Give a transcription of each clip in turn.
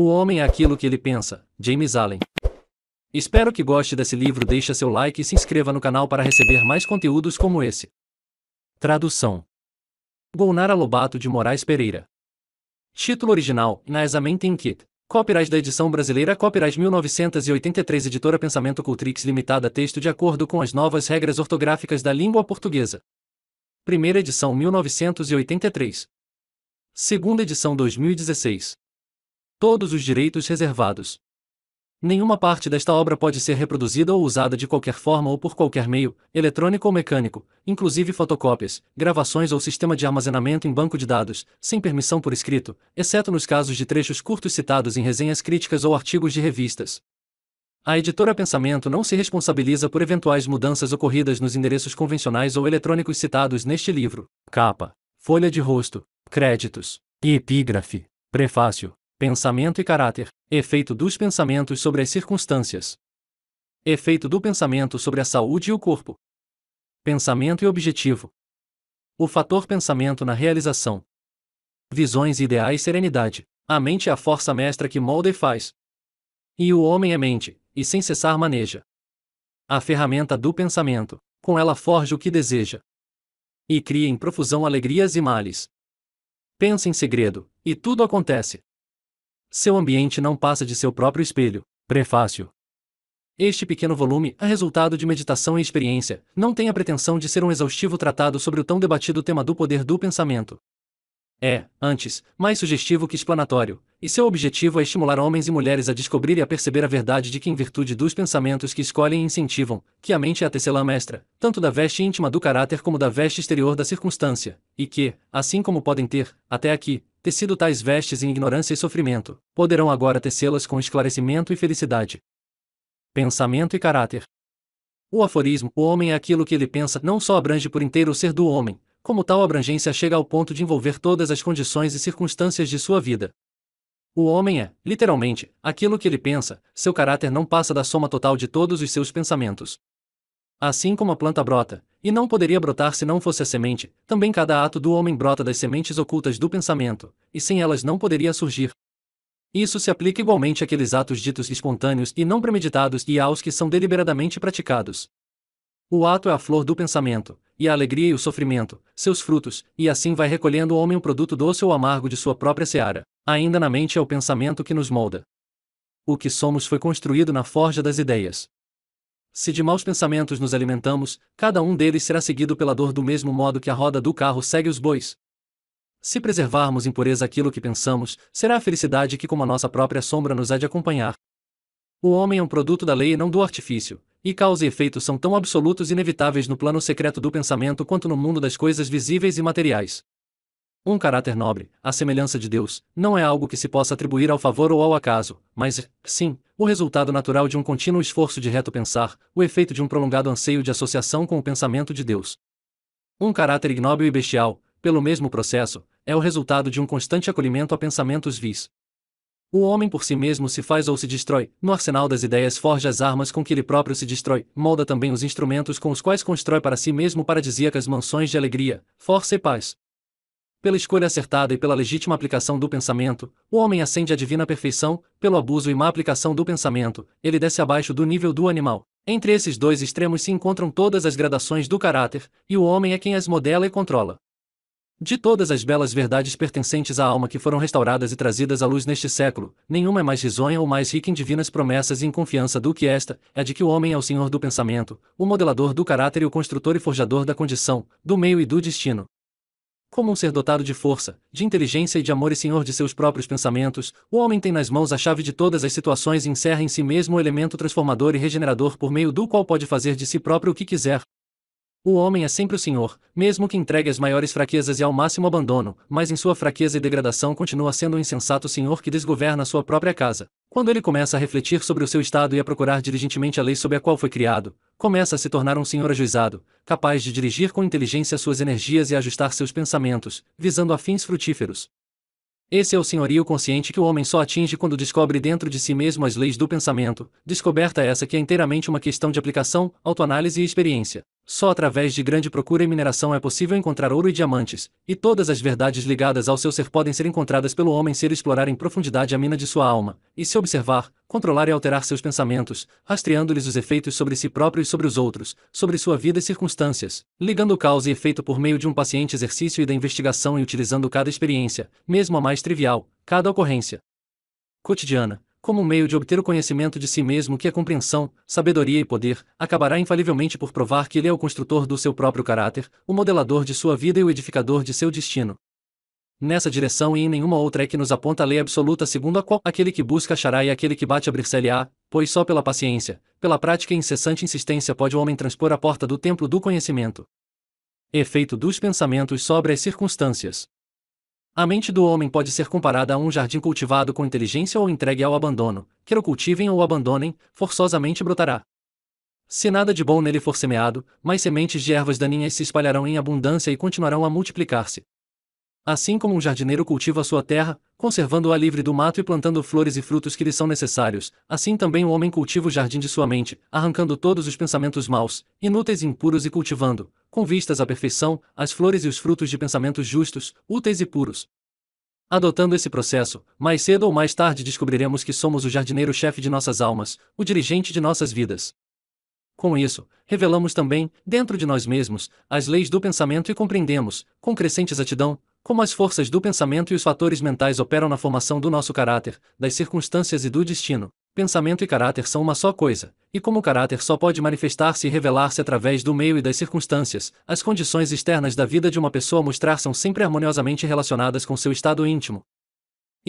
O Homem é Aquilo que Ele Pensa, James Allen. Espero que goste desse livro. Deixa seu like e se inscreva no canal para receber mais conteúdos como esse. Tradução Golnara Lobato de Moraes Pereira Título original, Na Examentem Kit. Copyright da edição brasileira Copyright 1983 Editora Pensamento Cultrix Limitada Texto de acordo com as novas regras ortográficas da língua portuguesa. Primeira edição 1983 Segunda edição 2016 Todos os direitos reservados. Nenhuma parte desta obra pode ser reproduzida ou usada de qualquer forma ou por qualquer meio, eletrônico ou mecânico, inclusive fotocópias, gravações ou sistema de armazenamento em banco de dados, sem permissão por escrito, exceto nos casos de trechos curtos citados em resenhas críticas ou artigos de revistas. A editora Pensamento não se responsabiliza por eventuais mudanças ocorridas nos endereços convencionais ou eletrônicos citados neste livro. Capa, folha de rosto, créditos e epígrafe, prefácio, Pensamento e caráter. Efeito dos pensamentos sobre as circunstâncias. Efeito do pensamento sobre a saúde e o corpo. Pensamento e objetivo. O fator pensamento na realização. Visões, ideais, serenidade. A mente é a força mestra que molda e faz. E o homem é mente, e sem cessar maneja. A ferramenta do pensamento. Com ela forja o que deseja. E cria em profusão alegrias e males. Pensa em segredo, e tudo acontece. Seu ambiente não passa de seu próprio espelho. Prefácio. Este pequeno volume é resultado de meditação e experiência, não tem a pretensão de ser um exaustivo tratado sobre o tão debatido tema do poder do pensamento. É, antes, mais sugestivo que explanatório, e seu objetivo é estimular homens e mulheres a descobrir e a perceber a verdade de que, em virtude dos pensamentos que escolhem e incentivam, que a mente é a tecelã mestra, tanto da veste íntima do caráter como da veste exterior da circunstância, e que, assim como podem ter, até aqui, tecido tais vestes em ignorância e sofrimento, poderão agora tecê-las com esclarecimento e felicidade. Pensamento e caráter. O aforismo, o homem é aquilo que ele pensa, não só abrange por inteiro o ser do homem, como tal abrangência chega ao ponto de envolver todas as condições e circunstâncias de sua vida. O homem é, literalmente, aquilo que ele pensa, seu caráter não passa da soma total de todos os seus pensamentos. Assim como a planta brota, e não poderia brotar se não fosse a semente, também cada ato do homem brota das sementes ocultas do pensamento, e sem elas não poderia surgir. Isso se aplica igualmente àqueles atos ditos espontâneos e não premeditados e aos que são deliberadamente praticados. O ato é a flor do pensamento, e a alegria e o sofrimento, seus frutos, e assim vai recolhendo o homem o produto doce ou amargo de sua própria seara. Ainda na mente é o pensamento que nos molda. O que somos foi construído na forja das ideias. Se de maus pensamentos nos alimentamos, cada um deles será seguido pela dor do mesmo modo que a roda do carro segue os bois. Se preservarmos em pureza aquilo que pensamos, será a felicidade que, como a nossa própria sombra, nos há de acompanhar. O homem é um produto da lei e não do artifício, e causa e efeito são tão absolutos e inevitáveis no plano secreto do pensamento quanto no mundo das coisas visíveis e materiais. Um caráter nobre, a semelhança de Deus, não é algo que se possa atribuir ao favor ou ao acaso, mas, sim, o resultado natural de um contínuo esforço de reto pensar, o efeito de um prolongado anseio de associação com o pensamento de Deus. Um caráter ignóbil e bestial, pelo mesmo processo, é o resultado de um constante acolhimento a pensamentos vis. O homem por si mesmo se faz ou se destrói, no arsenal das ideias forja as armas com que ele próprio se destrói, molda também os instrumentos com os quais constrói para si mesmo paradisíacas mansões de alegria, força e paz. Pela escolha acertada e pela legítima aplicação do pensamento, o homem ascende à divina perfeição, pelo abuso e má aplicação do pensamento, ele desce abaixo do nível do animal. Entre esses dois extremos se encontram todas as gradações do caráter, e o homem é quem as modela e controla. De todas as belas verdades pertencentes à alma que foram restauradas e trazidas à luz neste século, nenhuma é mais risonha ou mais rica em divinas promessas e em confiança do que esta, é de que o homem é o senhor do pensamento, o modelador do caráter e o construtor e forjador da condição, do meio e do destino. Como um ser dotado de força, de inteligência e de amor e senhor de seus próprios pensamentos, o homem tem nas mãos a chave de todas as situações e encerra em si mesmo o elemento transformador e regenerador por meio do qual pode fazer de si próprio o que quiser. O homem é sempre o senhor, mesmo que entregue as maiores fraquezas e ao máximo abandono, mas em sua fraqueza e degradação continua sendo um insensato senhor que desgoverna sua própria casa. Quando ele começa a refletir sobre o seu estado e a procurar diligentemente a lei sob a qual foi criado, começa a se tornar um senhor ajuizado, capaz de dirigir com inteligência suas energias e ajustar seus pensamentos, visando a fins frutíferos. Esse é o senhorio consciente que o homem só atinge quando descobre dentro de si mesmo as leis do pensamento, descoberta essa que é inteiramente uma questão de aplicação, autoanálise e experiência. Só através de grande procura e mineração é possível encontrar ouro e diamantes, e todas as verdades ligadas ao seu ser podem ser encontradas pelo homem se ele explorar em profundidade a mina de sua alma, e se observar, controlar e alterar seus pensamentos, rastreando-lhes os efeitos sobre si próprio e sobre os outros, sobre sua vida e circunstâncias, ligando causa e efeito por meio de um paciente exercício e da investigação e utilizando cada experiência, mesmo a mais trivial, cada ocorrência cotidiana, como um meio de obter o conhecimento de si mesmo que a compreensão, sabedoria e poder, acabará infalivelmente por provar que ele é o construtor do seu próprio caráter, o modelador de sua vida e o edificador de seu destino. Nessa direção e em nenhuma outra é que nos aponta a lei absoluta segundo a qual aquele que busca achará e aquele que bate abrir-se-lhe-á, pois só pela paciência, pela prática e incessante insistência pode o homem transpor a porta do templo do conhecimento. Efeito dos pensamentos sobre as circunstâncias. A mente do homem pode ser comparada a um jardim cultivado com inteligência ou entregue ao abandono, quer o cultivem ou o abandonem, forçosamente brotará. Se nada de bom nele for semeado, mais sementes de ervas daninhas se espalharão em abundância e continuarão a multiplicar-se. Assim como um jardineiro cultiva sua terra, conservando-a livre do mato e plantando flores e frutos que lhe são necessários, assim também o homem cultiva o jardim de sua mente, arrancando todos os pensamentos maus, inúteis e impuros e cultivando, com vistas à perfeição, as flores e os frutos de pensamentos justos, úteis e puros. Adotando esse processo, mais cedo ou mais tarde descobriremos que somos o jardineiro-chefe de nossas almas, o dirigente de nossas vidas. Com isso, revelamos também, dentro de nós mesmos, as leis do pensamento e compreendemos, com crescente exatidão, como as forças do pensamento e os fatores mentais operam na formação do nosso caráter, das circunstâncias e do destino, pensamento e caráter são uma só coisa, e como o caráter só pode manifestar-se e revelar-se através do meio e das circunstâncias, as condições externas da vida de uma pessoa mostrar são sempre harmoniosamente relacionadas com seu estado íntimo,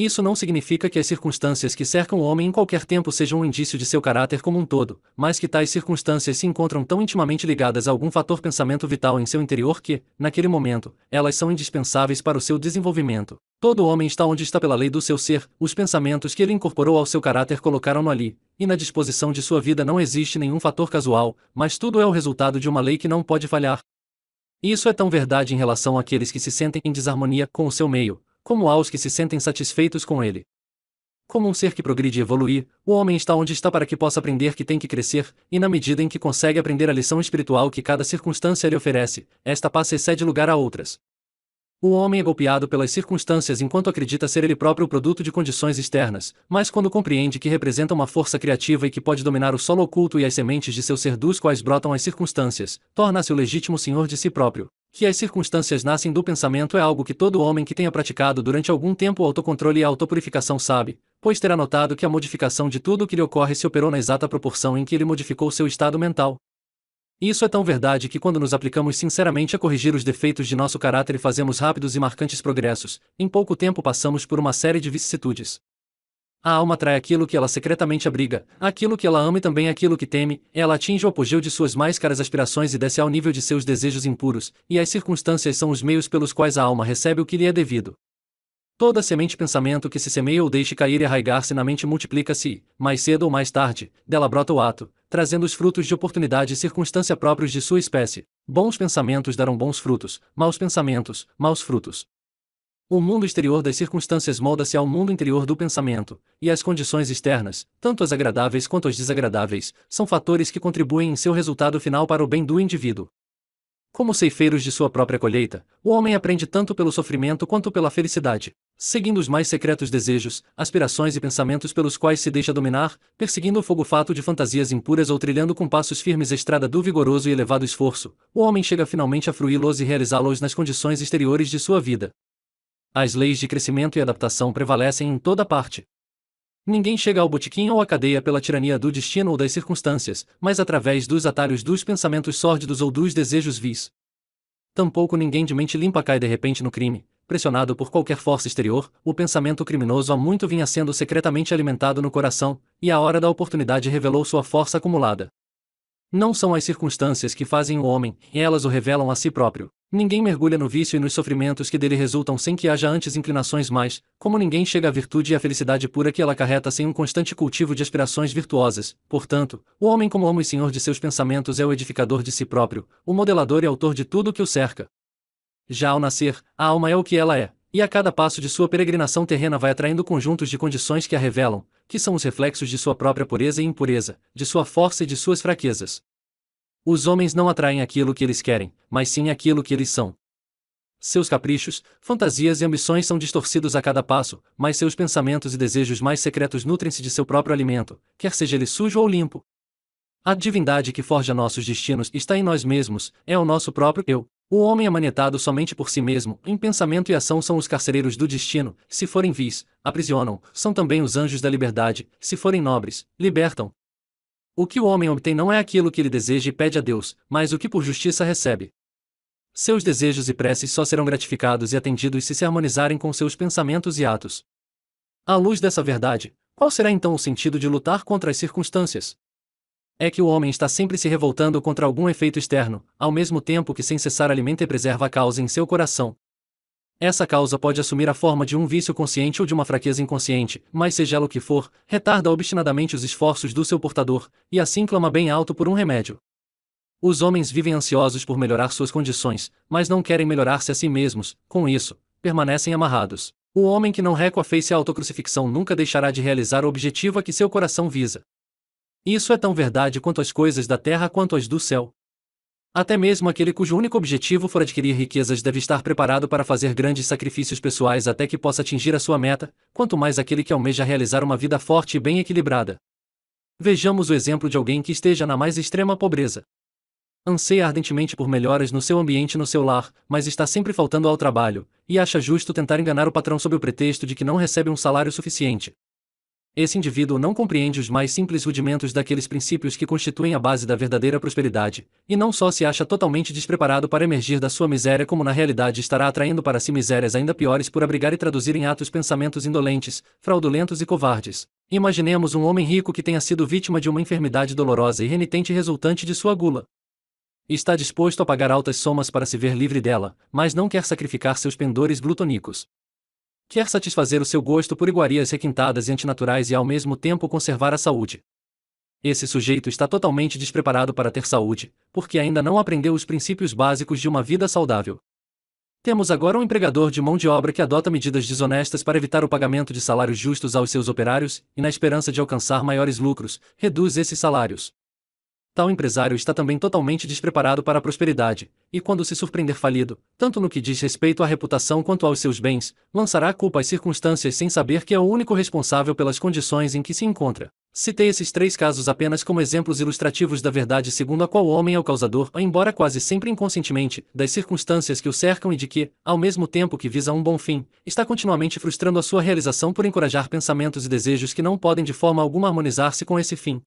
isso não significa que as circunstâncias que cercam o homem em qualquer tempo sejam um indício de seu caráter como um todo, mas que tais circunstâncias se encontram tão intimamente ligadas a algum fator pensamento vital em seu interior que, naquele momento, elas são indispensáveis para o seu desenvolvimento. Todo homem está onde está pela lei do seu ser, os pensamentos que ele incorporou ao seu caráter colocaram-no ali, e na disposição de sua vida não existe nenhum fator casual, mas tudo é o resultado de uma lei que não pode falhar. Isso é tão verdade em relação àqueles que se sentem em desarmonia com o seu meio, como há os que se sentem satisfeitos com ele. Como um ser que progride e evoluir, o homem está onde está para que possa aprender que tem que crescer, e na medida em que consegue aprender a lição espiritual que cada circunstância lhe oferece, esta passa excede lugar a outras. O homem é golpeado pelas circunstâncias enquanto acredita ser ele próprio o produto de condições externas, mas quando compreende que representa uma força criativa e que pode dominar o solo oculto e as sementes de seu ser dos quais brotam as circunstâncias, torna-se o legítimo senhor de si próprio. Que as circunstâncias nascem do pensamento é algo que todo homem que tenha praticado durante algum tempo o autocontrole e a autopurificação sabe, pois terá notado que a modificação de tudo o que lhe ocorre se operou na exata proporção em que ele modificou seu estado mental. Isso é tão verdade que quando nos aplicamos sinceramente a corrigir os defeitos de nosso caráter e fazemos rápidos e marcantes progressos, em pouco tempo passamos por uma série de vicissitudes. A alma traz aquilo que ela secretamente abriga, aquilo que ela ama e também aquilo que teme, ela atinge o apogeu de suas mais caras aspirações e desce ao nível de seus desejos impuros, e as circunstâncias são os meios pelos quais a alma recebe o que lhe é devido. Toda semente pensamento que se semeia ou deixe cair e arraigar-se na mente multiplica-se, mais cedo ou mais tarde, dela brota o ato, trazendo os frutos de oportunidade e circunstância próprios de sua espécie. Bons pensamentos darão bons frutos, maus pensamentos, maus frutos. O mundo exterior das circunstâncias molda-se ao mundo interior do pensamento, e as condições externas, tanto as agradáveis quanto as desagradáveis, são fatores que contribuem em seu resultado final para o bem do indivíduo. Como ceifeiros de sua própria colheita, o homem aprende tanto pelo sofrimento quanto pela felicidade, seguindo os mais secretos desejos, aspirações e pensamentos pelos quais se deixa dominar, perseguindo o fogo fato de fantasias impuras ou trilhando com passos firmes a estrada do vigoroso e elevado esforço, o homem chega finalmente a fruí-los e realizá-los nas condições exteriores de sua vida. As leis de crescimento e adaptação prevalecem em toda parte. Ninguém chega ao botiquim ou à cadeia pela tirania do destino ou das circunstâncias, mas através dos atalhos dos pensamentos sórdidos ou dos desejos vis. Tampouco ninguém de mente limpa cai de repente no crime, pressionado por qualquer força exterior, o pensamento criminoso há muito vinha sendo secretamente alimentado no coração, e a hora da oportunidade revelou sua força acumulada. Não são as circunstâncias que fazem o homem, elas o revelam a si próprio. Ninguém mergulha no vício e nos sofrimentos que dele resultam sem que haja antes inclinações mais, como ninguém chega à virtude e à felicidade pura que ela carreta sem um constante cultivo de aspirações virtuosas. Portanto, o homem como amo e senhor de seus pensamentos é o edificador de si próprio, o modelador e autor de tudo o que o cerca. Já ao nascer, a alma é o que ela é, e a cada passo de sua peregrinação terrena vai atraindo conjuntos de condições que a revelam, que são os reflexos de sua própria pureza e impureza, de sua força e de suas fraquezas. Os homens não atraem aquilo que eles querem, mas sim aquilo que eles são. Seus caprichos, fantasias e ambições são distorcidos a cada passo, mas seus pensamentos e desejos mais secretos nutrem-se de seu próprio alimento, quer seja ele sujo ou limpo. A divindade que forja nossos destinos está em nós mesmos, é o nosso próprio eu. O homem amanetado somente por si mesmo, em pensamento e ação são os carcereiros do destino, se forem vis, aprisionam, são também os anjos da liberdade, se forem nobres, libertam. O que o homem obtém não é aquilo que ele deseja e pede a Deus, mas o que por justiça recebe. Seus desejos e preces só serão gratificados e atendidos se se harmonizarem com seus pensamentos e atos. À luz dessa verdade, qual será então o sentido de lutar contra as circunstâncias? é que o homem está sempre se revoltando contra algum efeito externo, ao mesmo tempo que sem cessar alimenta e preserva a causa em seu coração. Essa causa pode assumir a forma de um vício consciente ou de uma fraqueza inconsciente, mas seja ela o que for, retarda obstinadamente os esforços do seu portador, e assim clama bem alto por um remédio. Os homens vivem ansiosos por melhorar suas condições, mas não querem melhorar-se a si mesmos, com isso, permanecem amarrados. O homem que não recua fez-se a autocrucifixão nunca deixará de realizar o objetivo a que seu coração visa. Isso é tão verdade quanto as coisas da terra quanto as do céu. Até mesmo aquele cujo único objetivo for adquirir riquezas deve estar preparado para fazer grandes sacrifícios pessoais até que possa atingir a sua meta, quanto mais aquele que almeja realizar uma vida forte e bem equilibrada. Vejamos o exemplo de alguém que esteja na mais extrema pobreza. Anseia ardentemente por melhoras no seu ambiente e no seu lar, mas está sempre faltando ao trabalho, e acha justo tentar enganar o patrão sob o pretexto de que não recebe um salário suficiente. Esse indivíduo não compreende os mais simples rudimentos daqueles princípios que constituem a base da verdadeira prosperidade, e não só se acha totalmente despreparado para emergir da sua miséria, como na realidade estará atraindo para si misérias ainda piores por abrigar e traduzir em atos pensamentos indolentes, fraudulentos e covardes. Imaginemos um homem rico que tenha sido vítima de uma enfermidade dolorosa e renitente resultante de sua gula. Está disposto a pagar altas somas para se ver livre dela, mas não quer sacrificar seus pendores glutonicos. Quer satisfazer o seu gosto por iguarias requintadas e antinaturais e ao mesmo tempo conservar a saúde. Esse sujeito está totalmente despreparado para ter saúde, porque ainda não aprendeu os princípios básicos de uma vida saudável. Temos agora um empregador de mão de obra que adota medidas desonestas para evitar o pagamento de salários justos aos seus operários e, na esperança de alcançar maiores lucros, reduz esses salários tal empresário está também totalmente despreparado para a prosperidade, e quando se surpreender falido, tanto no que diz respeito à reputação quanto aos seus bens, lançará a culpa às circunstâncias sem saber que é o único responsável pelas condições em que se encontra. Citei esses três casos apenas como exemplos ilustrativos da verdade segundo a qual o homem é o causador, embora quase sempre inconscientemente, das circunstâncias que o cercam e de que, ao mesmo tempo que visa um bom fim, está continuamente frustrando a sua realização por encorajar pensamentos e desejos que não podem de forma alguma harmonizar-se com esse fim.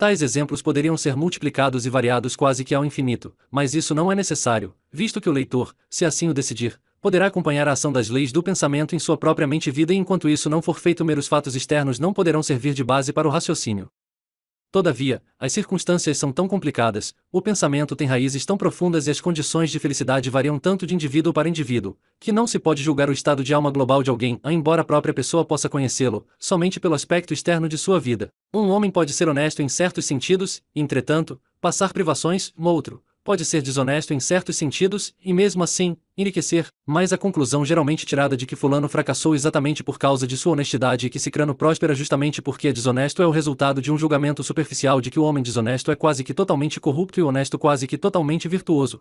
Tais exemplos poderiam ser multiplicados e variados quase que ao infinito, mas isso não é necessário, visto que o leitor, se assim o decidir, poderá acompanhar a ação das leis do pensamento em sua própria mente vida e enquanto isso não for feito meros fatos externos não poderão servir de base para o raciocínio. Todavia, as circunstâncias são tão complicadas, o pensamento tem raízes tão profundas e as condições de felicidade variam tanto de indivíduo para indivíduo, que não se pode julgar o estado de alma global de alguém, embora a própria pessoa possa conhecê-lo, somente pelo aspecto externo de sua vida. Um homem pode ser honesto em certos sentidos, e, entretanto, passar privações, no outro, pode ser desonesto em certos sentidos, e mesmo assim, enriquecer, mas a conclusão geralmente tirada de que fulano fracassou exatamente por causa de sua honestidade e que cicrano próspera justamente porque é desonesto é o resultado de um julgamento superficial de que o homem desonesto é quase que totalmente corrupto e o honesto quase que totalmente virtuoso.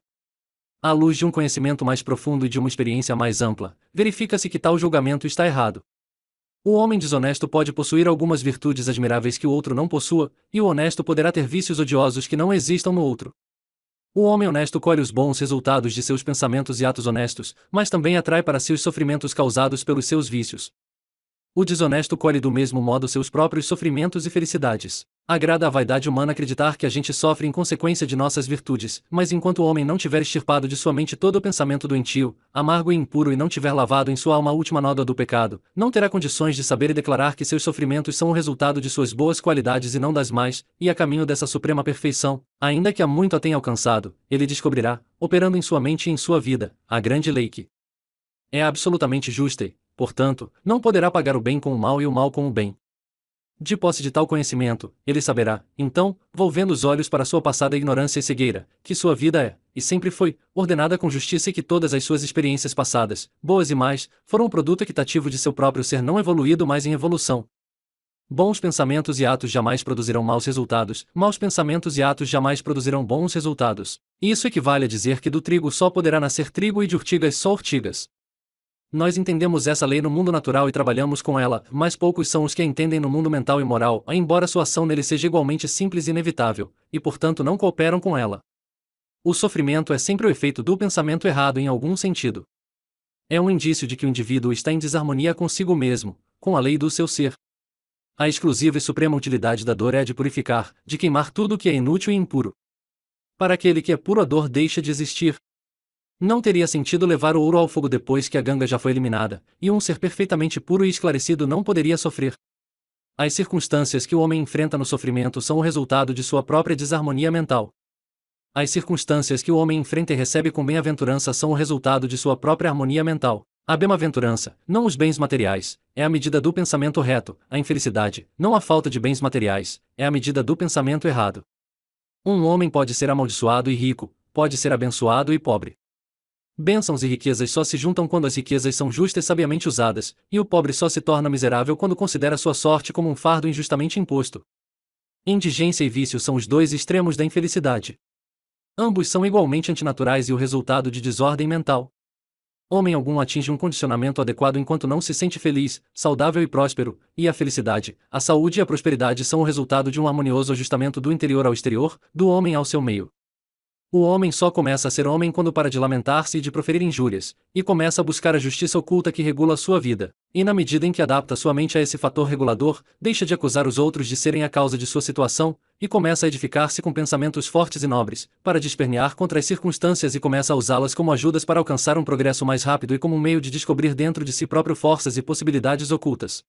À luz de um conhecimento mais profundo e de uma experiência mais ampla, verifica-se que tal julgamento está errado. O homem desonesto pode possuir algumas virtudes admiráveis que o outro não possua, e o honesto poderá ter vícios odiosos que não existam no outro. O homem honesto colhe os bons resultados de seus pensamentos e atos honestos, mas também atrai para si os sofrimentos causados pelos seus vícios. O desonesto colhe do mesmo modo seus próprios sofrimentos e felicidades. Agrada à vaidade humana acreditar que a gente sofre em consequência de nossas virtudes, mas enquanto o homem não tiver extirpado de sua mente todo o pensamento doentio, amargo e impuro e não tiver lavado em sua alma a última nódoa do pecado, não terá condições de saber e declarar que seus sofrimentos são o resultado de suas boas qualidades e não das más, e a caminho dessa suprema perfeição, ainda que há muito a tenha alcançado, ele descobrirá, operando em sua mente e em sua vida, a grande lei que é absolutamente justa e, portanto, não poderá pagar o bem com o mal e o mal com o bem. De posse de tal conhecimento, ele saberá, então, volvendo os olhos para sua passada ignorância e cegueira, que sua vida é, e sempre foi, ordenada com justiça e que todas as suas experiências passadas, boas e más, foram o produto equitativo de seu próprio ser não evoluído mais em evolução. Bons pensamentos e atos jamais produzirão maus resultados, maus pensamentos e atos jamais produzirão bons resultados. Isso equivale a dizer que do trigo só poderá nascer trigo e de urtigas só urtigas. Nós entendemos essa lei no mundo natural e trabalhamos com ela, mas poucos são os que a entendem no mundo mental e moral, embora sua ação nele seja igualmente simples e inevitável, e portanto não cooperam com ela. O sofrimento é sempre o efeito do pensamento errado em algum sentido. É um indício de que o indivíduo está em desarmonia consigo mesmo, com a lei do seu ser. A exclusiva e suprema utilidade da dor é de purificar, de queimar tudo o que é inútil e impuro. Para aquele que é puro, a dor deixa de existir, não teria sentido levar o ouro ao fogo depois que a ganga já foi eliminada, e um ser perfeitamente puro e esclarecido não poderia sofrer. As circunstâncias que o homem enfrenta no sofrimento são o resultado de sua própria desarmonia mental. As circunstâncias que o homem enfrenta e recebe com bem-aventurança são o resultado de sua própria harmonia mental. A bem-aventurança, não os bens materiais, é a medida do pensamento reto, a infelicidade, não a falta de bens materiais, é a medida do pensamento errado. Um homem pode ser amaldiçoado e rico, pode ser abençoado e pobre. Bênçãos e riquezas só se juntam quando as riquezas são justas e sabiamente usadas, e o pobre só se torna miserável quando considera sua sorte como um fardo injustamente imposto. Indigência e vício são os dois extremos da infelicidade. Ambos são igualmente antinaturais e o resultado de desordem mental. Homem algum atinge um condicionamento adequado enquanto não se sente feliz, saudável e próspero, e a felicidade, a saúde e a prosperidade são o resultado de um harmonioso ajustamento do interior ao exterior, do homem ao seu meio. O homem só começa a ser homem quando para de lamentar-se e de proferir injúrias, e começa a buscar a justiça oculta que regula a sua vida, e na medida em que adapta sua mente a esse fator regulador, deixa de acusar os outros de serem a causa de sua situação, e começa a edificar-se com pensamentos fortes e nobres, para despernear contra as circunstâncias e começa a usá-las como ajudas para alcançar um progresso mais rápido e como um meio de descobrir dentro de si próprio forças e possibilidades ocultas.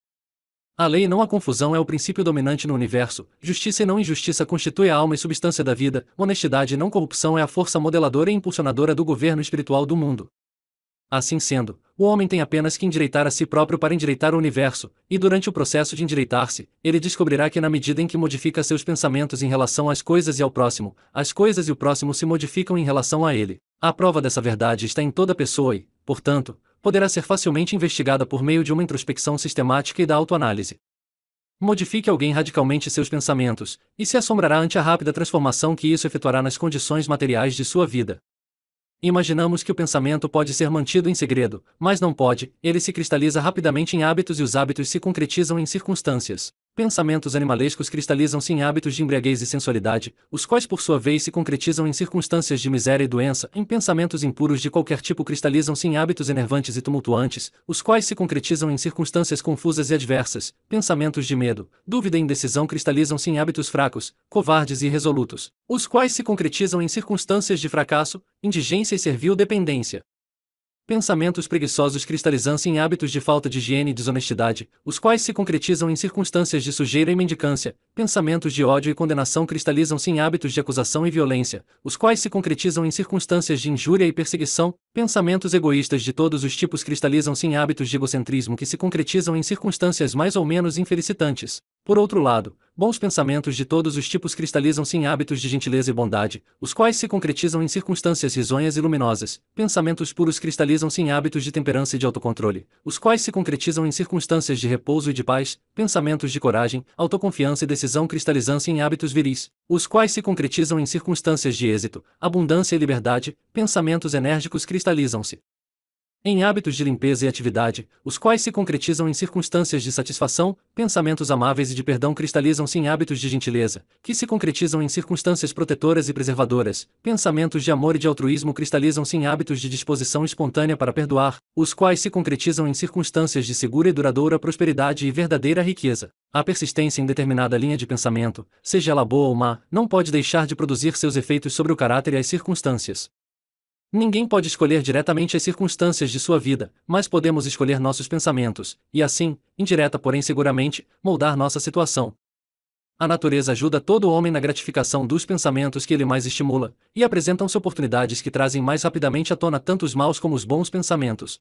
A lei e não a confusão é o princípio dominante no universo, justiça e não injustiça constitui a alma e substância da vida, honestidade e não corrupção é a força modeladora e impulsionadora do governo espiritual do mundo. Assim sendo, o homem tem apenas que endireitar a si próprio para endireitar o universo, e durante o processo de endireitar-se, ele descobrirá que na medida em que modifica seus pensamentos em relação às coisas e ao próximo, as coisas e o próximo se modificam em relação a ele. A prova dessa verdade está em toda pessoa e, portanto, poderá ser facilmente investigada por meio de uma introspecção sistemática e da autoanálise. Modifique alguém radicalmente seus pensamentos, e se assombrará ante a rápida transformação que isso efetuará nas condições materiais de sua vida. Imaginamos que o pensamento pode ser mantido em segredo, mas não pode, ele se cristaliza rapidamente em hábitos e os hábitos se concretizam em circunstâncias, Pensamentos animalescos cristalizam-se em hábitos de embriaguez e sensualidade, os quais por sua vez se concretizam em circunstâncias de miséria e doença, em pensamentos impuros de qualquer tipo cristalizam-se em hábitos enervantes e tumultuantes, os quais se concretizam em circunstâncias confusas e adversas, pensamentos de medo, dúvida e indecisão cristalizam-se em hábitos fracos, covardes e irresolutos, os quais se concretizam em circunstâncias de fracasso, indigência e servil dependência. Pensamentos preguiçosos cristalizam-se em hábitos de falta de higiene e desonestidade, os quais se concretizam em circunstâncias de sujeira e mendicância. Pensamentos de ódio e condenação cristalizam-se em hábitos de acusação e violência, os quais se concretizam em circunstâncias de injúria e perseguição. Pensamentos egoístas de todos os tipos cristalizam-se em hábitos de egocentrismo que se concretizam em circunstâncias mais ou menos infelicitantes. Por outro lado, bons pensamentos de todos os tipos cristalizam-se em hábitos de gentileza e bondade, os quais se concretizam em circunstâncias risonhas e luminosas. Pensamentos puros cristalizam-se em hábitos de temperança e de autocontrole, os quais se concretizam em circunstâncias de repouso e de paz. Pensamentos de coragem, autoconfiança e decisão cristalizam-se em hábitos viris, os quais se concretizam em circunstâncias de êxito, abundância e liberdade. Pensamentos enérgicos cristalizam cristalizam-se em hábitos de limpeza e atividade, os quais se concretizam em circunstâncias de satisfação, pensamentos amáveis e de perdão cristalizam-se em hábitos de gentileza, que se concretizam em circunstâncias protetoras e preservadoras, pensamentos de amor e de altruísmo cristalizam-se em hábitos de disposição espontânea para perdoar, os quais se concretizam em circunstâncias de segura e duradoura prosperidade e verdadeira riqueza. A persistência em determinada linha de pensamento, seja ela boa ou má, não pode deixar de produzir seus efeitos sobre o caráter e as circunstâncias. Ninguém pode escolher diretamente as circunstâncias de sua vida, mas podemos escolher nossos pensamentos, e assim, indireta porém seguramente, moldar nossa situação. A natureza ajuda todo homem na gratificação dos pensamentos que ele mais estimula, e apresentam-se oportunidades que trazem mais rapidamente à tona tanto os maus como os bons pensamentos.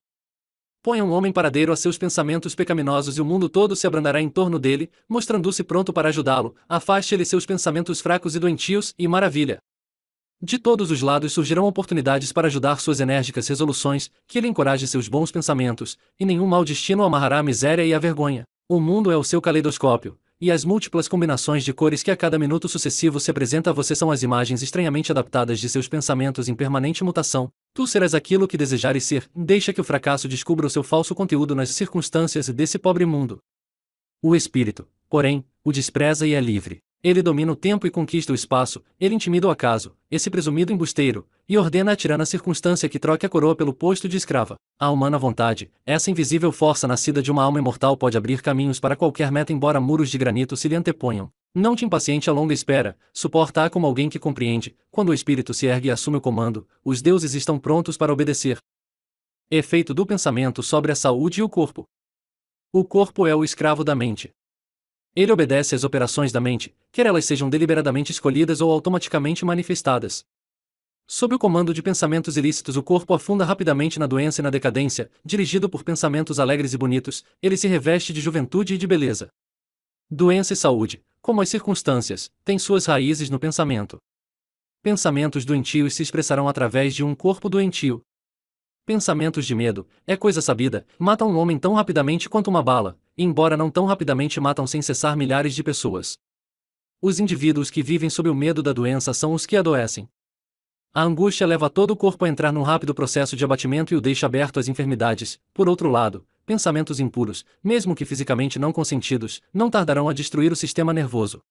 Ponha um homem paradeiro a seus pensamentos pecaminosos e o mundo todo se abrandará em torno dele, mostrando-se pronto para ajudá-lo. Afaste-lhe seus pensamentos fracos e doentios, e maravilha, de todos os lados surgirão oportunidades para ajudar suas enérgicas resoluções, que ele encoraje seus bons pensamentos, e nenhum mau destino amarrará a miséria e a vergonha. O mundo é o seu caleidoscópio, e as múltiplas combinações de cores que a cada minuto sucessivo se apresenta a você são as imagens estranhamente adaptadas de seus pensamentos em permanente mutação. Tu serás aquilo que desejares ser, deixa que o fracasso descubra o seu falso conteúdo nas circunstâncias desse pobre mundo. O espírito, porém, o despreza e é livre. Ele domina o tempo e conquista o espaço, ele intimida o acaso, esse presumido embusteiro, e ordena a tirana circunstância que troque a coroa pelo posto de escrava. A humana vontade, essa invisível força nascida de uma alma imortal pode abrir caminhos para qualquer meta embora muros de granito se lhe anteponham. Não te impaciente a longa espera, suporta-a como alguém que compreende, quando o espírito se ergue e assume o comando, os deuses estão prontos para obedecer. Efeito do pensamento sobre a saúde e o corpo. O corpo é o escravo da mente. Ele obedece às operações da mente, quer elas sejam deliberadamente escolhidas ou automaticamente manifestadas. Sob o comando de pensamentos ilícitos, o corpo afunda rapidamente na doença e na decadência, dirigido por pensamentos alegres e bonitos, ele se reveste de juventude e de beleza. Doença e saúde, como as circunstâncias, têm suas raízes no pensamento. Pensamentos doentios se expressarão através de um corpo doentio. Pensamentos de medo, é coisa sabida, matam um homem tão rapidamente quanto uma bala, embora não tão rapidamente matam sem cessar milhares de pessoas. Os indivíduos que vivem sob o medo da doença são os que adoecem. A angústia leva todo o corpo a entrar num rápido processo de abatimento e o deixa aberto às enfermidades. Por outro lado, pensamentos impuros, mesmo que fisicamente não consentidos, não tardarão a destruir o sistema nervoso.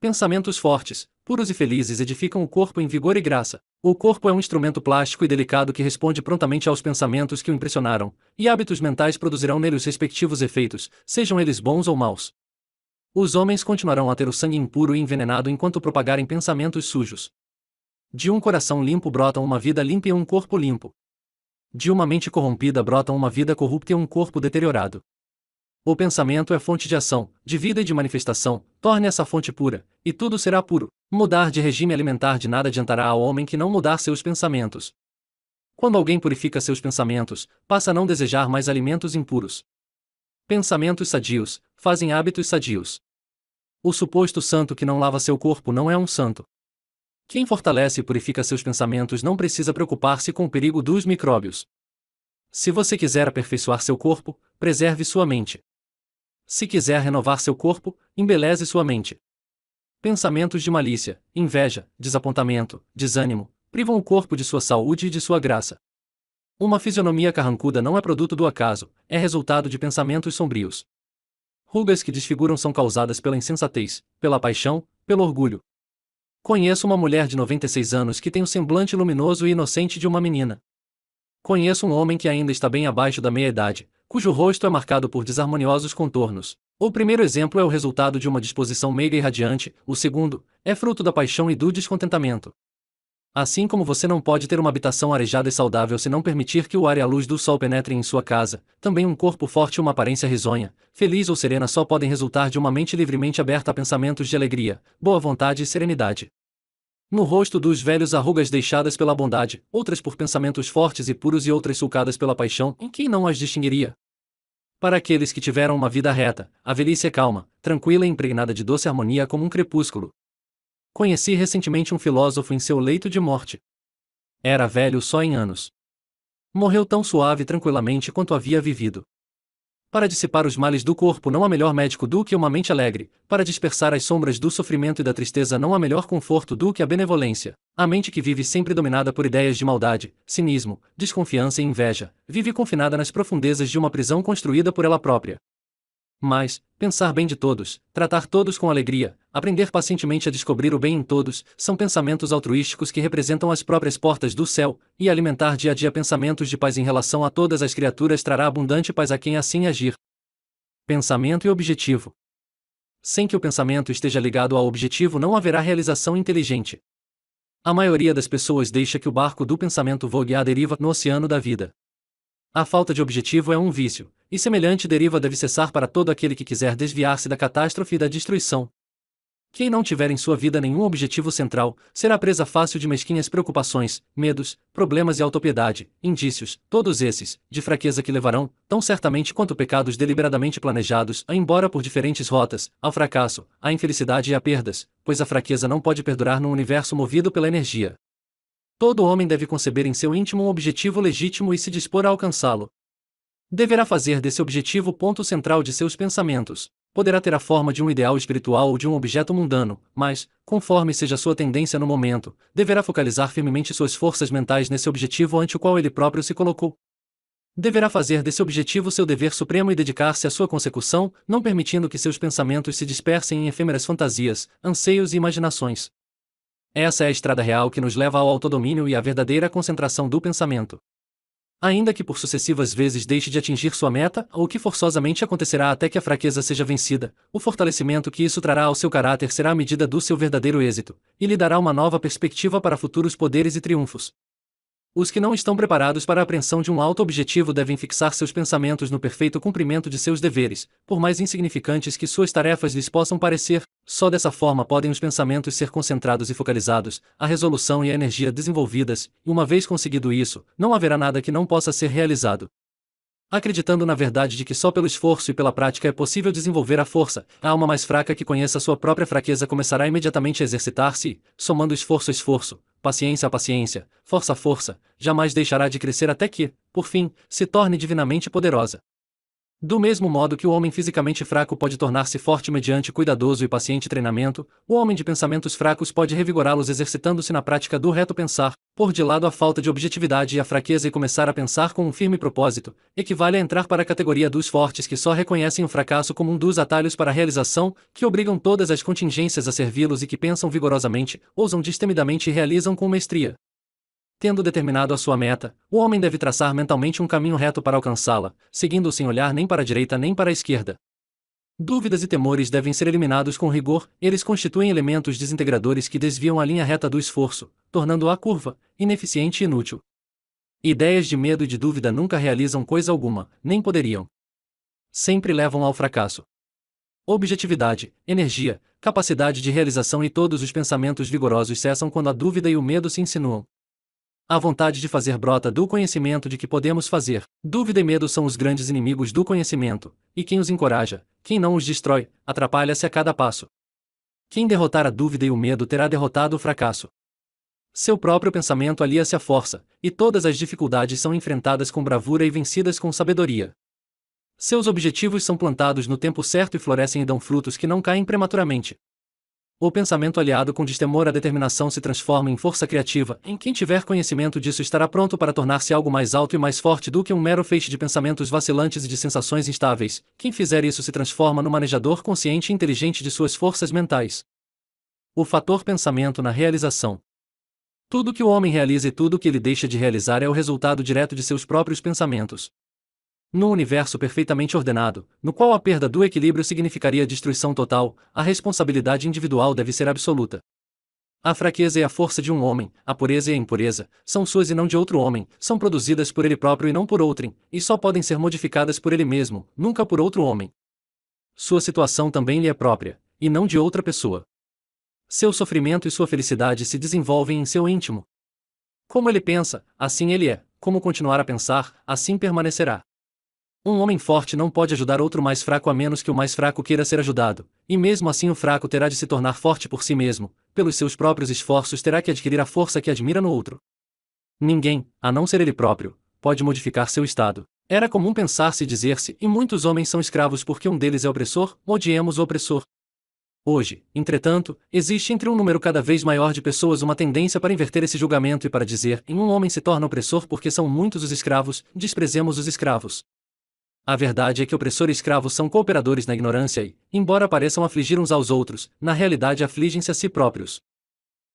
Pensamentos fortes, puros e felizes edificam o corpo em vigor e graça. O corpo é um instrumento plástico e delicado que responde prontamente aos pensamentos que o impressionaram, e hábitos mentais produzirão nele os respectivos efeitos, sejam eles bons ou maus. Os homens continuarão a ter o sangue impuro e envenenado enquanto propagarem pensamentos sujos. De um coração limpo brotam uma vida limpa e um corpo limpo. De uma mente corrompida brotam uma vida corrupta e um corpo deteriorado. O pensamento é fonte de ação, de vida e de manifestação, torne essa fonte pura, e tudo será puro. Mudar de regime alimentar de nada adiantará ao homem que não mudar seus pensamentos. Quando alguém purifica seus pensamentos, passa a não desejar mais alimentos impuros. Pensamentos sadios fazem hábitos sadios. O suposto santo que não lava seu corpo não é um santo. Quem fortalece e purifica seus pensamentos não precisa preocupar-se com o perigo dos micróbios. Se você quiser aperfeiçoar seu corpo, preserve sua mente. Se quiser renovar seu corpo, embeleze sua mente. Pensamentos de malícia, inveja, desapontamento, desânimo, privam o corpo de sua saúde e de sua graça. Uma fisionomia carrancuda não é produto do acaso, é resultado de pensamentos sombrios. Rugas que desfiguram são causadas pela insensatez, pela paixão, pelo orgulho. Conheço uma mulher de 96 anos que tem o semblante luminoso e inocente de uma menina. Conheço um homem que ainda está bem abaixo da meia-idade, cujo rosto é marcado por desarmoniosos contornos. O primeiro exemplo é o resultado de uma disposição meiga e radiante, o segundo, é fruto da paixão e do descontentamento. Assim como você não pode ter uma habitação arejada e saudável se não permitir que o ar e a luz do sol penetrem em sua casa, também um corpo forte e uma aparência risonha, feliz ou serena só podem resultar de uma mente livremente aberta a pensamentos de alegria, boa vontade e serenidade. No rosto dos velhos arrugas deixadas pela bondade, outras por pensamentos fortes e puros e outras sulcadas pela paixão, em quem não as distinguiria? Para aqueles que tiveram uma vida reta, a velhice é calma, tranquila e impregnada de doce harmonia como um crepúsculo. Conheci recentemente um filósofo em seu leito de morte. Era velho só em anos. Morreu tão suave e tranquilamente quanto havia vivido. Para dissipar os males do corpo não há melhor médico do que uma mente alegre, para dispersar as sombras do sofrimento e da tristeza não há melhor conforto do que a benevolência. A mente que vive sempre dominada por ideias de maldade, cinismo, desconfiança e inveja, vive confinada nas profundezas de uma prisão construída por ela própria. Mas, pensar bem de todos, tratar todos com alegria, aprender pacientemente a descobrir o bem em todos, são pensamentos altruísticos que representam as próprias portas do céu, e alimentar dia a dia pensamentos de paz em relação a todas as criaturas trará abundante paz a quem assim agir. Pensamento e objetivo. Sem que o pensamento esteja ligado ao objetivo, não haverá realização inteligente. A maioria das pessoas deixa que o barco do pensamento vogue à deriva no oceano da vida. A falta de objetivo é um vício, e semelhante deriva deve cessar para todo aquele que quiser desviar-se da catástrofe e da destruição. Quem não tiver em sua vida nenhum objetivo central, será presa fácil de mesquinhas preocupações, medos, problemas e autopiedade, indícios, todos esses, de fraqueza que levarão, tão certamente quanto pecados deliberadamente planejados, a embora por diferentes rotas, ao fracasso, à infelicidade e a perdas, pois a fraqueza não pode perdurar num universo movido pela energia. Todo homem deve conceber em seu íntimo um objetivo legítimo e se dispor a alcançá-lo. Deverá fazer desse objetivo ponto central de seus pensamentos. Poderá ter a forma de um ideal espiritual ou de um objeto mundano, mas, conforme seja sua tendência no momento, deverá focalizar firmemente suas forças mentais nesse objetivo ante o qual ele próprio se colocou. Deverá fazer desse objetivo seu dever supremo e dedicar-se à sua consecução, não permitindo que seus pensamentos se dispersem em efêmeras fantasias, anseios e imaginações. Essa é a estrada real que nos leva ao autodomínio e à verdadeira concentração do pensamento. Ainda que por sucessivas vezes deixe de atingir sua meta, ou que forçosamente acontecerá até que a fraqueza seja vencida, o fortalecimento que isso trará ao seu caráter será a medida do seu verdadeiro êxito, e lhe dará uma nova perspectiva para futuros poderes e triunfos. Os que não estão preparados para a apreensão de um alto objetivo devem fixar seus pensamentos no perfeito cumprimento de seus deveres, por mais insignificantes que suas tarefas lhes possam parecer, só dessa forma podem os pensamentos ser concentrados e focalizados, a resolução e a energia desenvolvidas, e uma vez conseguido isso, não haverá nada que não possa ser realizado acreditando na verdade de que só pelo esforço e pela prática é possível desenvolver a força, a alma mais fraca que conheça sua própria fraqueza começará imediatamente a exercitar-se, somando esforço a esforço, paciência a paciência, força a força, jamais deixará de crescer até que, por fim, se torne divinamente poderosa. Do mesmo modo que o homem fisicamente fraco pode tornar-se forte mediante cuidadoso e paciente treinamento, o homem de pensamentos fracos pode revigorá-los exercitando-se na prática do reto pensar, por de lado a falta de objetividade e a fraqueza e começar a pensar com um firme propósito, equivale a entrar para a categoria dos fortes que só reconhecem o fracasso como um dos atalhos para a realização, que obrigam todas as contingências a servi-los e que pensam vigorosamente, ousam destemidamente e realizam com mestria. Tendo determinado a sua meta, o homem deve traçar mentalmente um caminho reto para alcançá-la, seguindo-o sem olhar nem para a direita nem para a esquerda. Dúvidas e temores devem ser eliminados com rigor, eles constituem elementos desintegradores que desviam a linha reta do esforço, tornando-a curva, ineficiente e inútil. Ideias de medo e de dúvida nunca realizam coisa alguma, nem poderiam. Sempre levam ao fracasso. Objetividade, energia, capacidade de realização e todos os pensamentos vigorosos cessam quando a dúvida e o medo se insinuam. A vontade de fazer brota do conhecimento de que podemos fazer. Dúvida e medo são os grandes inimigos do conhecimento, e quem os encoraja, quem não os destrói, atrapalha-se a cada passo. Quem derrotar a dúvida e o medo terá derrotado o fracasso. Seu próprio pensamento alia-se à força, e todas as dificuldades são enfrentadas com bravura e vencidas com sabedoria. Seus objetivos são plantados no tempo certo e florescem e dão frutos que não caem prematuramente. O pensamento aliado com destemor à determinação se transforma em força criativa, em quem tiver conhecimento disso estará pronto para tornar-se algo mais alto e mais forte do que um mero feixe de pensamentos vacilantes e de sensações instáveis. Quem fizer isso se transforma no manejador consciente e inteligente de suas forças mentais. O fator pensamento na realização. Tudo que o homem realiza e tudo que ele deixa de realizar é o resultado direto de seus próprios pensamentos. No universo perfeitamente ordenado, no qual a perda do equilíbrio significaria destruição total, a responsabilidade individual deve ser absoluta. A fraqueza e a força de um homem, a pureza e a impureza, são suas e não de outro homem, são produzidas por ele próprio e não por outrem, e só podem ser modificadas por ele mesmo, nunca por outro homem. Sua situação também lhe é própria, e não de outra pessoa. Seu sofrimento e sua felicidade se desenvolvem em seu íntimo. Como ele pensa, assim ele é, como continuar a pensar, assim permanecerá. Um homem forte não pode ajudar outro mais fraco a menos que o mais fraco queira ser ajudado, e mesmo assim o fraco terá de se tornar forte por si mesmo, pelos seus próprios esforços terá que adquirir a força que admira no outro. Ninguém, a não ser ele próprio, pode modificar seu estado. Era comum pensar-se e dizer-se, e muitos homens são escravos porque um deles é opressor, odiemos o opressor. Hoje, entretanto, existe entre um número cada vez maior de pessoas uma tendência para inverter esse julgamento e para dizer, em um homem se torna opressor porque são muitos os escravos, desprezemos os escravos. A verdade é que opressor e escravo são cooperadores na ignorância e, embora pareçam afligir uns aos outros, na realidade afligem-se a si próprios.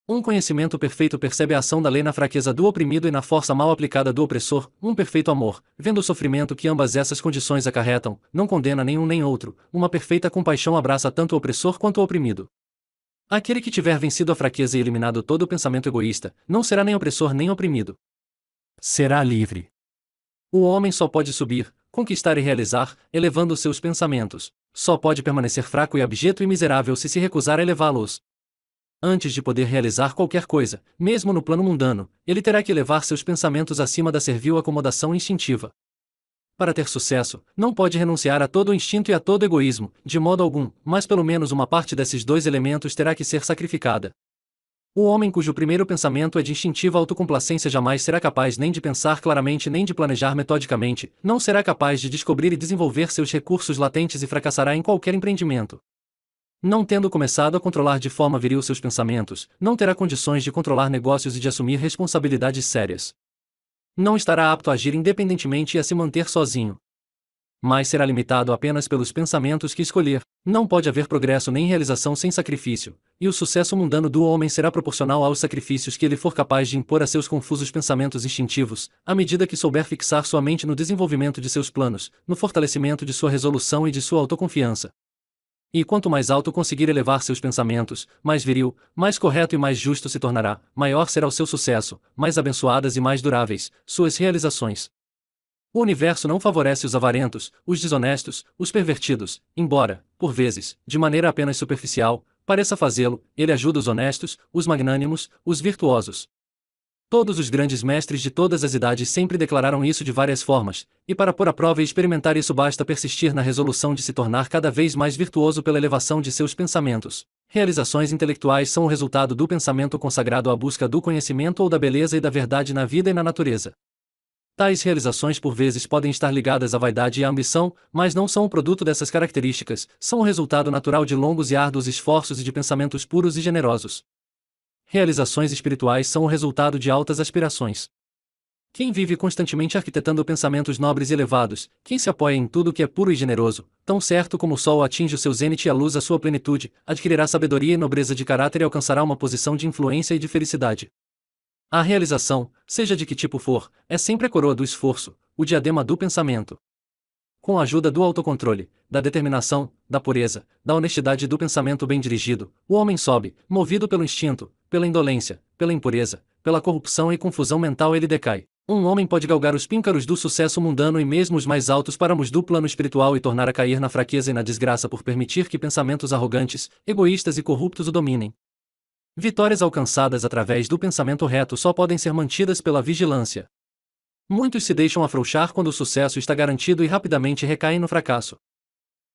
Um conhecimento perfeito percebe a ação da lei na fraqueza do oprimido e na força mal aplicada do opressor, um perfeito amor, vendo o sofrimento que ambas essas condições acarretam, não condena nenhum nem outro, uma perfeita compaixão abraça tanto o opressor quanto o oprimido. Aquele que tiver vencido a fraqueza e eliminado todo o pensamento egoísta, não será nem opressor nem oprimido. Será livre. O homem só pode subir, conquistar e realizar, elevando seus pensamentos. Só pode permanecer fraco e abjeto e miserável se se recusar a elevá-los. Antes de poder realizar qualquer coisa, mesmo no plano mundano, ele terá que elevar seus pensamentos acima da servil acomodação instintiva. Para ter sucesso, não pode renunciar a todo instinto e a todo egoísmo, de modo algum, mas pelo menos uma parte desses dois elementos terá que ser sacrificada. O homem cujo primeiro pensamento é de instintiva autocomplacência jamais será capaz nem de pensar claramente nem de planejar metodicamente, não será capaz de descobrir e desenvolver seus recursos latentes e fracassará em qualquer empreendimento. Não tendo começado a controlar de forma viril seus pensamentos, não terá condições de controlar negócios e de assumir responsabilidades sérias. Não estará apto a agir independentemente e a se manter sozinho mas será limitado apenas pelos pensamentos que escolher. Não pode haver progresso nem realização sem sacrifício, e o sucesso mundano do homem será proporcional aos sacrifícios que ele for capaz de impor a seus confusos pensamentos instintivos, à medida que souber fixar sua mente no desenvolvimento de seus planos, no fortalecimento de sua resolução e de sua autoconfiança. E quanto mais alto conseguir elevar seus pensamentos, mais viril, mais correto e mais justo se tornará, maior será o seu sucesso, mais abençoadas e mais duráveis suas realizações. O universo não favorece os avarentos, os desonestos, os pervertidos, embora, por vezes, de maneira apenas superficial, pareça fazê-lo, ele ajuda os honestos, os magnânimos, os virtuosos. Todos os grandes mestres de todas as idades sempre declararam isso de várias formas, e para pôr à prova e experimentar isso basta persistir na resolução de se tornar cada vez mais virtuoso pela elevação de seus pensamentos. Realizações intelectuais são o resultado do pensamento consagrado à busca do conhecimento ou da beleza e da verdade na vida e na natureza. Tais realizações por vezes podem estar ligadas à vaidade e à ambição, mas não são o produto dessas características, são o resultado natural de longos e árduos esforços e de pensamentos puros e generosos. Realizações espirituais são o resultado de altas aspirações. Quem vive constantemente arquitetando pensamentos nobres e elevados, quem se apoia em tudo que é puro e generoso, tão certo como o sol atinge o seu zênite e a luz a sua plenitude, adquirirá sabedoria e nobreza de caráter e alcançará uma posição de influência e de felicidade. A realização, seja de que tipo for, é sempre a coroa do esforço, o diadema do pensamento. Com a ajuda do autocontrole, da determinação, da pureza, da honestidade e do pensamento bem dirigido, o homem sobe, movido pelo instinto, pela indolência, pela impureza, pela corrupção e confusão mental ele decai. Um homem pode galgar os píncaros do sucesso mundano e mesmo os mais altos paramos do plano espiritual e tornar a cair na fraqueza e na desgraça por permitir que pensamentos arrogantes, egoístas e corruptos o dominem. Vitórias alcançadas através do pensamento reto só podem ser mantidas pela vigilância. Muitos se deixam afrouxar quando o sucesso está garantido e rapidamente recaem no fracasso.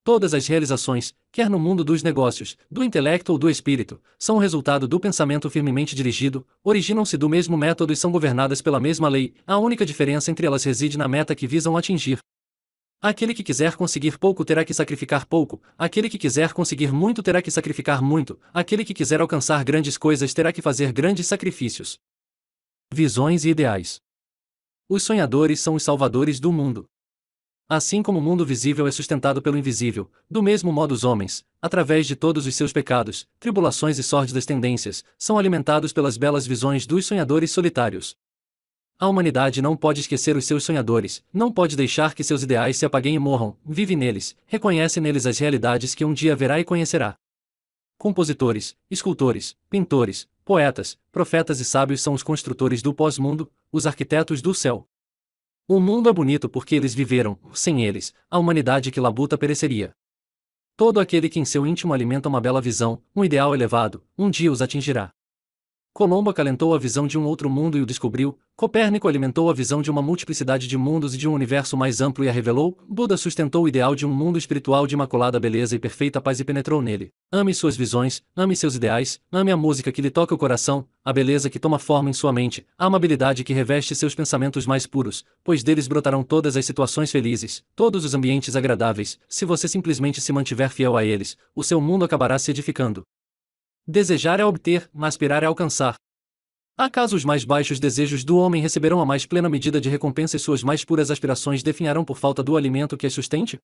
Todas as realizações, quer no mundo dos negócios, do intelecto ou do espírito, são resultado do pensamento firmemente dirigido, originam-se do mesmo método e são governadas pela mesma lei, a única diferença entre elas reside na meta que visam atingir. Aquele que quiser conseguir pouco terá que sacrificar pouco, aquele que quiser conseguir muito terá que sacrificar muito, aquele que quiser alcançar grandes coisas terá que fazer grandes sacrifícios. Visões e ideais. Os sonhadores são os salvadores do mundo. Assim como o mundo visível é sustentado pelo invisível, do mesmo modo os homens, através de todos os seus pecados, tribulações e sórdidas tendências, são alimentados pelas belas visões dos sonhadores solitários. A humanidade não pode esquecer os seus sonhadores, não pode deixar que seus ideais se apaguem e morram, vive neles, reconhece neles as realidades que um dia verá e conhecerá. Compositores, escultores, pintores, poetas, profetas e sábios são os construtores do pós-mundo, os arquitetos do céu. O mundo é bonito porque eles viveram, sem eles, a humanidade que labuta pereceria. Todo aquele que em seu íntimo alimenta uma bela visão, um ideal elevado, um dia os atingirá. Colombo acalentou a visão de um outro mundo e o descobriu, Copérnico alimentou a visão de uma multiplicidade de mundos e de um universo mais amplo e a revelou, Buda sustentou o ideal de um mundo espiritual de imaculada beleza e perfeita paz e penetrou nele. Ame suas visões, ame seus ideais, ame a música que lhe toca o coração, a beleza que toma forma em sua mente, a amabilidade que reveste seus pensamentos mais puros, pois deles brotarão todas as situações felizes, todos os ambientes agradáveis, se você simplesmente se mantiver fiel a eles, o seu mundo acabará se edificando. Desejar é obter, aspirar é alcançar. Acaso os mais baixos desejos do homem receberão a mais plena medida de recompensa e suas mais puras aspirações definharão por falta do alimento que as sustente?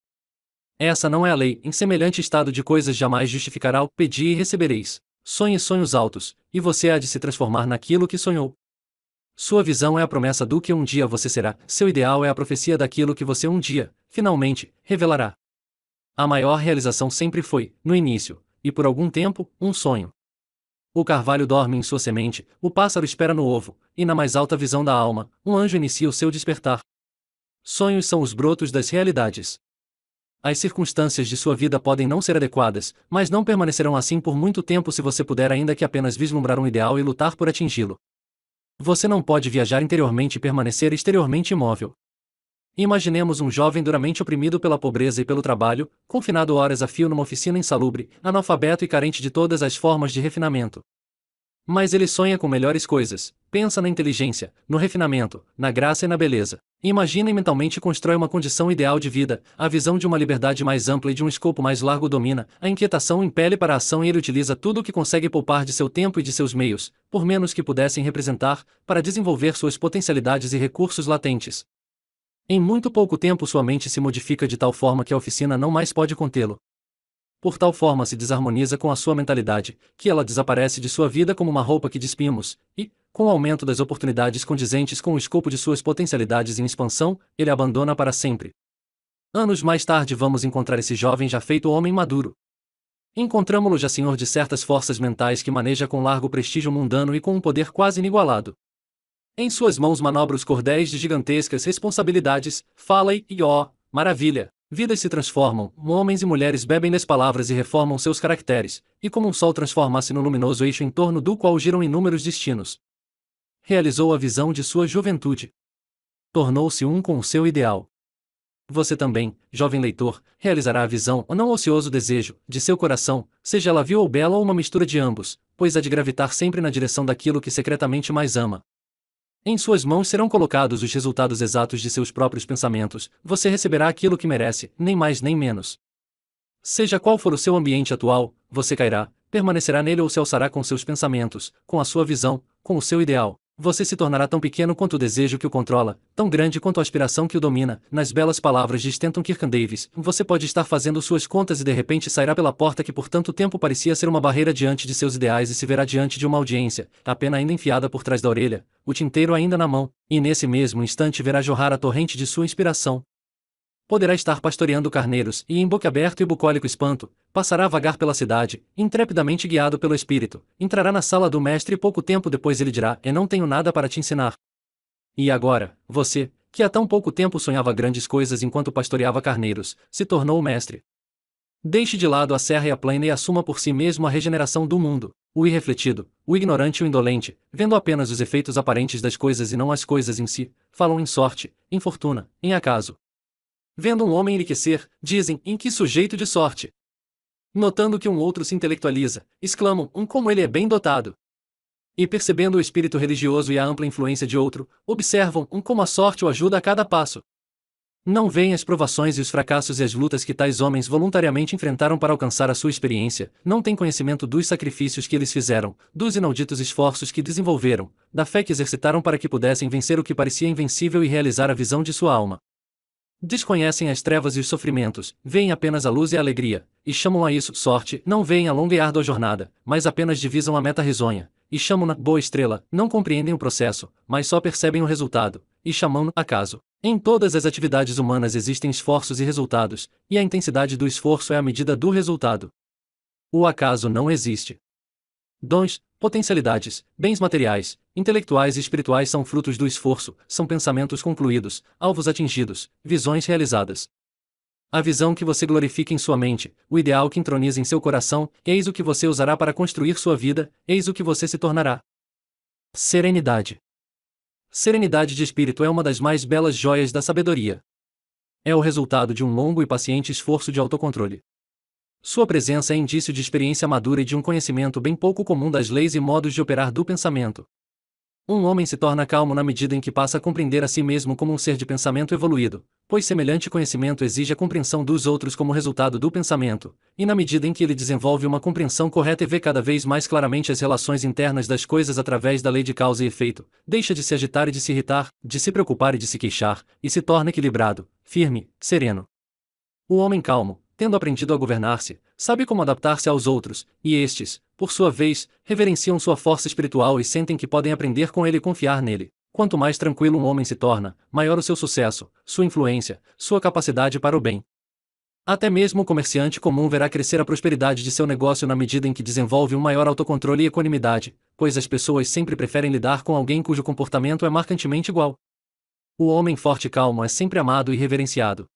Essa não é a lei, em semelhante estado de coisas jamais justificará o pedir e recebereis. Sonhe sonhos altos, e você há de se transformar naquilo que sonhou. Sua visão é a promessa do que um dia você será, seu ideal é a profecia daquilo que você um dia, finalmente, revelará. A maior realização sempre foi, no início, e por algum tempo, um sonho. O carvalho dorme em sua semente, o pássaro espera no ovo, e na mais alta visão da alma, um anjo inicia o seu despertar. Sonhos são os brotos das realidades. As circunstâncias de sua vida podem não ser adequadas, mas não permanecerão assim por muito tempo se você puder ainda que apenas vislumbrar um ideal e lutar por atingi-lo. Você não pode viajar interiormente e permanecer exteriormente imóvel. Imaginemos um jovem duramente oprimido pela pobreza e pelo trabalho, confinado horas a fio numa oficina insalubre, analfabeto e carente de todas as formas de refinamento. Mas ele sonha com melhores coisas, pensa na inteligência, no refinamento, na graça e na beleza. Imagina e mentalmente constrói uma condição ideal de vida, a visão de uma liberdade mais ampla e de um escopo mais largo domina, a inquietação impele para a ação e ele utiliza tudo o que consegue poupar de seu tempo e de seus meios, por menos que pudessem representar, para desenvolver suas potencialidades e recursos latentes. Em muito pouco tempo sua mente se modifica de tal forma que a oficina não mais pode contê-lo. Por tal forma se desarmoniza com a sua mentalidade, que ela desaparece de sua vida como uma roupa que despimos, e, com o aumento das oportunidades condizentes com o escopo de suas potencialidades em expansão, ele abandona para sempre. Anos mais tarde vamos encontrar esse jovem já feito homem maduro. Encontramos-lo já senhor de certas forças mentais que maneja com largo prestígio mundano e com um poder quase inigualado. Em suas mãos manobra os cordéis de gigantescas responsabilidades, fala e, ó, oh, maravilha! Vidas se transformam, homens e mulheres bebem das palavras e reformam seus caracteres, e como um sol transforma-se no luminoso eixo em torno do qual giram inúmeros destinos. Realizou a visão de sua juventude. Tornou-se um com o seu ideal. Você também, jovem leitor, realizará a visão ou não ocioso desejo de seu coração, seja ela viu ou bela ou uma mistura de ambos, pois há de gravitar sempre na direção daquilo que secretamente mais ama. Em suas mãos serão colocados os resultados exatos de seus próprios pensamentos, você receberá aquilo que merece, nem mais nem menos. Seja qual for o seu ambiente atual, você cairá, permanecerá nele ou se alçará com seus pensamentos, com a sua visão, com o seu ideal você se tornará tão pequeno quanto o desejo que o controla, tão grande quanto a aspiração que o domina. Nas belas palavras de Stanton Kirkham Davis, você pode estar fazendo suas contas e de repente sairá pela porta que por tanto tempo parecia ser uma barreira diante de seus ideais e se verá diante de uma audiência, a pena ainda enfiada por trás da orelha, o tinteiro ainda na mão, e nesse mesmo instante verá jorrar a torrente de sua inspiração, poderá estar pastoreando carneiros e, em boca aberto e bucólico espanto, passará a vagar pela cidade, intrepidamente guiado pelo Espírito, entrará na sala do mestre e pouco tempo depois ele dirá: Eu não tenho nada para te ensinar. E agora, você, que há tão pouco tempo sonhava grandes coisas enquanto pastoreava carneiros, se tornou o mestre. Deixe de lado a serra e a plena e assuma por si mesmo a regeneração do mundo, o irrefletido, o ignorante e o indolente, vendo apenas os efeitos aparentes das coisas e não as coisas em si, falam em sorte, em fortuna, em acaso, Vendo um homem enriquecer, dizem, em que sujeito de sorte. Notando que um outro se intelectualiza, exclamam, um como ele é bem dotado. E percebendo o espírito religioso e a ampla influência de outro, observam, um como a sorte o ajuda a cada passo. Não veem as provações e os fracassos e as lutas que tais homens voluntariamente enfrentaram para alcançar a sua experiência, não têm conhecimento dos sacrifícios que eles fizeram, dos inauditos esforços que desenvolveram, da fé que exercitaram para que pudessem vencer o que parecia invencível e realizar a visão de sua alma. Desconhecem as trevas e os sofrimentos, veem apenas a luz e a alegria, e chamam a isso sorte, não veem a longa e árdua jornada, mas apenas divisam a meta risonha, e chamam-na boa estrela, não compreendem o processo, mas só percebem o resultado, e chamam-no acaso. Em todas as atividades humanas existem esforços e resultados, e a intensidade do esforço é a medida do resultado. O acaso não existe. 2 potencialidades, bens materiais, intelectuais e espirituais são frutos do esforço, são pensamentos concluídos, alvos atingidos, visões realizadas. A visão que você glorifica em sua mente, o ideal que entroniza em seu coração, eis o que você usará para construir sua vida, eis o que você se tornará. Serenidade. Serenidade de espírito é uma das mais belas joias da sabedoria. É o resultado de um longo e paciente esforço de autocontrole. Sua presença é indício de experiência madura e de um conhecimento bem pouco comum das leis e modos de operar do pensamento. Um homem se torna calmo na medida em que passa a compreender a si mesmo como um ser de pensamento evoluído, pois semelhante conhecimento exige a compreensão dos outros como resultado do pensamento, e na medida em que ele desenvolve uma compreensão correta e vê cada vez mais claramente as relações internas das coisas através da lei de causa e efeito, deixa de se agitar e de se irritar, de se preocupar e de se queixar, e se torna equilibrado, firme, sereno. O homem calmo, tendo aprendido a governar-se, sabe como adaptar-se aos outros, e estes, por sua vez, reverenciam sua força espiritual e sentem que podem aprender com ele e confiar nele. Quanto mais tranquilo um homem se torna, maior o seu sucesso, sua influência, sua capacidade para o bem. Até mesmo o comerciante comum verá crescer a prosperidade de seu negócio na medida em que desenvolve um maior autocontrole e equanimidade, pois as pessoas sempre preferem lidar com alguém cujo comportamento é marcantemente igual. O homem forte e calmo é sempre amado e reverenciado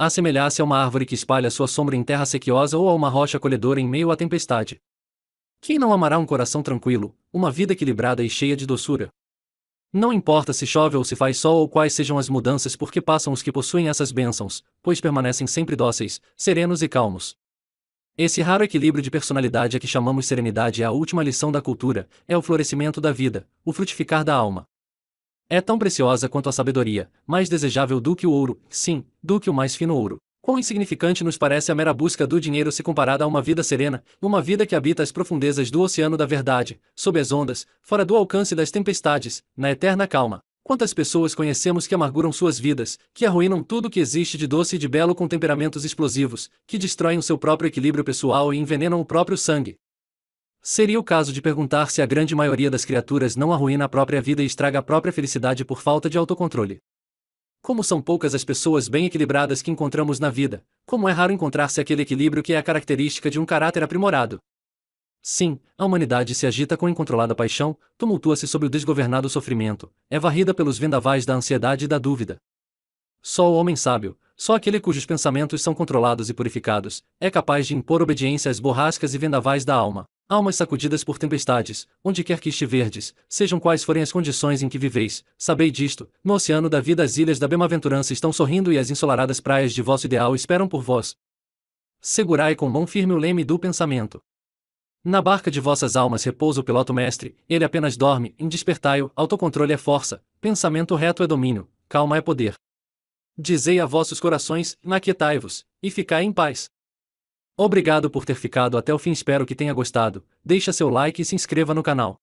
assemelhasse a uma árvore que espalha sua sombra em terra sequiosa ou a uma rocha acolhedora em meio à tempestade. Quem não amará um coração tranquilo, uma vida equilibrada e cheia de doçura? Não importa se chove ou se faz sol ou quais sejam as mudanças porque passam os que possuem essas bênçãos, pois permanecem sempre dóceis, serenos e calmos. Esse raro equilíbrio de personalidade a que chamamos serenidade é a última lição da cultura, é o florescimento da vida, o frutificar da alma. É tão preciosa quanto a sabedoria, mais desejável do que o ouro, sim, do que o mais fino ouro. Quão insignificante nos parece a mera busca do dinheiro se comparada a uma vida serena, uma vida que habita as profundezas do oceano da verdade, sob as ondas, fora do alcance das tempestades, na eterna calma. Quantas pessoas conhecemos que amarguram suas vidas, que arruinam tudo que existe de doce e de belo com temperamentos explosivos, que destroem o seu próprio equilíbrio pessoal e envenenam o próprio sangue? Seria o caso de perguntar se a grande maioria das criaturas não arruína a própria vida e estraga a própria felicidade por falta de autocontrole. Como são poucas as pessoas bem equilibradas que encontramos na vida, como é raro encontrar-se aquele equilíbrio que é a característica de um caráter aprimorado. Sim, a humanidade se agita com incontrolada paixão, tumultua-se sob o desgovernado sofrimento, é varrida pelos vendavais da ansiedade e da dúvida. Só o homem sábio, só aquele cujos pensamentos são controlados e purificados, é capaz de impor obediência às borrascas e vendavais da alma. Almas sacudidas por tempestades, onde quer que estiverdes, sejam quais forem as condições em que viveis, sabei disto, no oceano da vida as ilhas da bemaventurança estão sorrindo e as ensolaradas praias de vosso ideal esperam por vós. Segurai com mão firme o leme do pensamento. Na barca de vossas almas repousa o piloto mestre, ele apenas dorme, em despertai-o, autocontrole é força, pensamento reto é domínio, calma é poder. Dizei a vossos corações, naquietai-vos, e ficai em paz. Obrigado por ter ficado até o fim espero que tenha gostado, deixa seu like e se inscreva no canal.